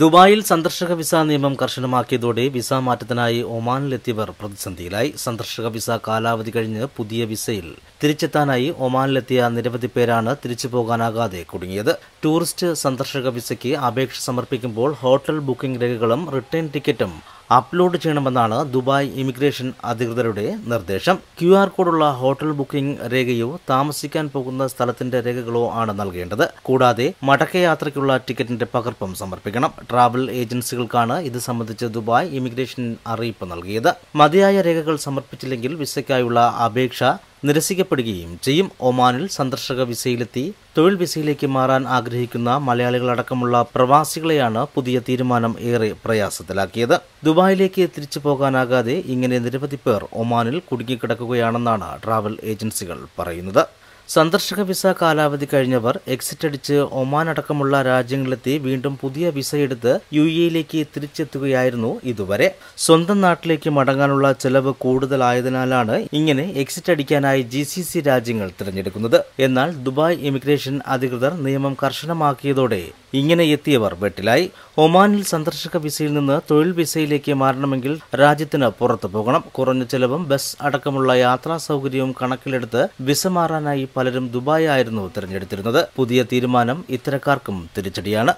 ദുബായിൽ സന്ദർശക വിസ നിയമം കർശനമാക്കിയതോടെ വിസ മാറ്റത്തിനായി ഒമാനിലെത്തിയവർ പ്രതിസന്ധിയിലായി സന്ദർശക വിസ കാലാവധി കഴിഞ്ഞ് പുതിയ വിസയിൽ തിരിച്ചെത്താനായി ഒമാനിലെത്തിയ നിരവധി പേരാണ് തിരിച്ചു പോകാനാകാതെ കുടുങ്ങിയത് ടൂറിസ്റ്റ് സന്ദർശക വിസയ്ക്ക് അപേക്ഷ സമർപ്പിക്കുമ്പോൾ ഹോട്ടൽ ബുക്കിംഗ് രേഖകളും റിട്ടേൺ ടിക്കറ്റും അപ്ലോഡ് ചെയ്യണമെന്നാണ് ദുബായ് ഇമിഗ്രേഷൻ അധികൃതരുടെ നിർദ്ദേശം ക്യു ആർ കോഡുള്ള ഹോട്ടൽ ബുക്കിംഗ് രേഖയോ താമസിക്കാൻ പോകുന്ന സ്ഥലത്തിന്റെ രേഖകളോ ആണ് നൽകേണ്ടത് കൂടാതെ മടക്കയാത്രയ്ക്കുള്ള ടിക്കറ്റിന്റെ പകർപ്പും സമർപ്പിക്കണം ട്രാവൽ ഏജൻസികൾക്കാണ് ഇത് സംബന്ധിച്ച് ദുബായ് ഇമിഗ്രേഷൻ അറിയിപ്പ് നൽകിയത് മതിയായ രേഖകൾ സമർപ്പിച്ചില്ലെങ്കിൽ വിസയ്ക്കായുള്ള അപേക്ഷ നിരസിക്കപ്പെടുകയും ചെയ്യും ഒമാനിൽ സന്ദർശക വിസയിലെത്തി തൊഴിൽ വിസയിലേക്ക് മാറാൻ ആഗ്രഹിക്കുന്ന മലയാളികളടക്കമുള്ള പ്രവാസികളെയാണ് പുതിയ തീരുമാനം ഏറെ പ്രയാസത്തിലാക്കിയത് ദുബായിലേക്ക് തിരിച്ചു പോകാനാകാതെ ഇങ്ങനെ നിരവധി പേർ ഒമാനിൽ കുടുങ്ങിക്കിടക്കുകയാണെന്നാണ് ട്രാവൽ ഏജൻസികൾ പറയുന്നത് സന്ദർശക വിസ കാലാവധി കഴിഞ്ഞവർ എക്സിറ്റ് അടിച്ച് ഒമാൻ അടക്കമുള്ള രാജ്യങ്ങളിലെത്തി വീണ്ടും പുതിയ വിസ എടുത്ത് യു എയിലേക്ക് തിരിച്ചെത്തുകയായിരുന്നു ഇതുവരെ സ്വന്തം നാട്ടിലേക്ക് മടങ്ങാനുള്ള ചെലവ് കൂടുതലായതിനാലാണ് ഇങ്ങനെ എക്സിറ്റ് അടിക്കാനായി ജി സി സി രാജ്യങ്ങൾ തിരഞ്ഞെടുക്കുന്നത് എന്നാൽ ദുബായ് ഇമിഗ്രേഷൻ അധികൃതർ നിയമം കർശനമാക്കിയതോടെ ഇങ്ങനെ എത്തിയവർ വെട്ടിലായി ഒമാനിൽ സന്ദർശക വിസയിൽ നിന്ന് തൊഴിൽ വിസയിലേക്ക് മാറണമെങ്കിൽ രാജ്യത്തിന് പുറത്തു പോകണം കുറഞ്ഞ ചെലവും ബസ് അടക്കമുള്ള യാത്രാ സൗകര്യവും കണക്കിലെടുത്ത് വിസ മാറാനായി പലരും ദുബായ് ആയിരുന്നു തിരഞ്ഞെടുത്തിരുന്നത് പുതിയ തീരുമാനം ഇത്തരക്കാർക്കും തിരിച്ചടിയാണ്